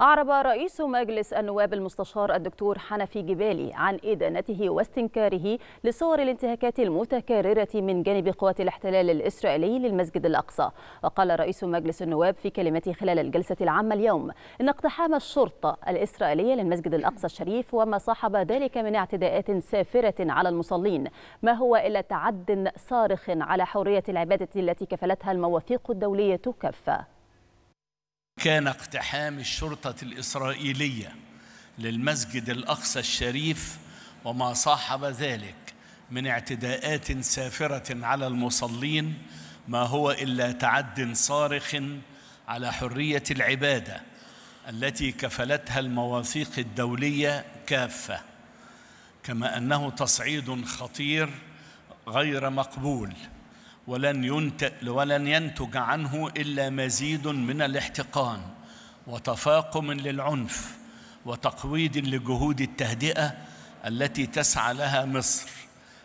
أعرب رئيس مجلس النواب المستشار الدكتور حنفي جبالي عن إدانته واستنكاره لصور الانتهاكات المتكررة من جانب قوات الاحتلال الإسرائيلي للمسجد الأقصى وقال رئيس مجلس النواب في كلمته خلال الجلسة العامة اليوم إن اقتحام الشرطة الإسرائيلية للمسجد الأقصى الشريف وما صاحب ذلك من اعتداءات سافرة على المصلين ما هو إلا تعد صارخ على حرية العبادة التي كفلتها المواثيق الدولية كافة كان اقتحام الشرطة الإسرائيلية للمسجد الأقصى الشريف وما صاحب ذلك من اعتداءات سافرة على المصلين ما هو إلا تعد صارخ على حرية العبادة التي كفلتها المواثيق الدولية كافة كما أنه تصعيد خطير غير مقبول ولن ينتج ولن ينتج عنه الا مزيد من الاحتقان وتفاقم للعنف وتقويض لجهود التهدئه التي تسعى لها مصر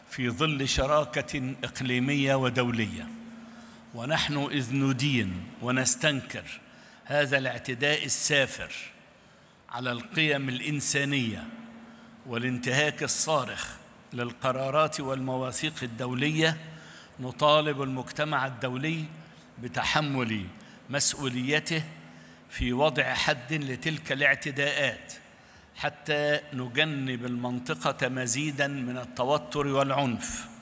في ظل شراكه اقليميه ودوليه ونحن اذ ندين ونستنكر هذا الاعتداء السافر على القيم الانسانيه والانتهاك الصارخ للقرارات والمواثيق الدوليه نطالب المجتمع الدولي بتحمل مسؤوليته في وضع حد لتلك الاعتداءات حتى نجنب المنطقة مزيدا من التوتر والعنف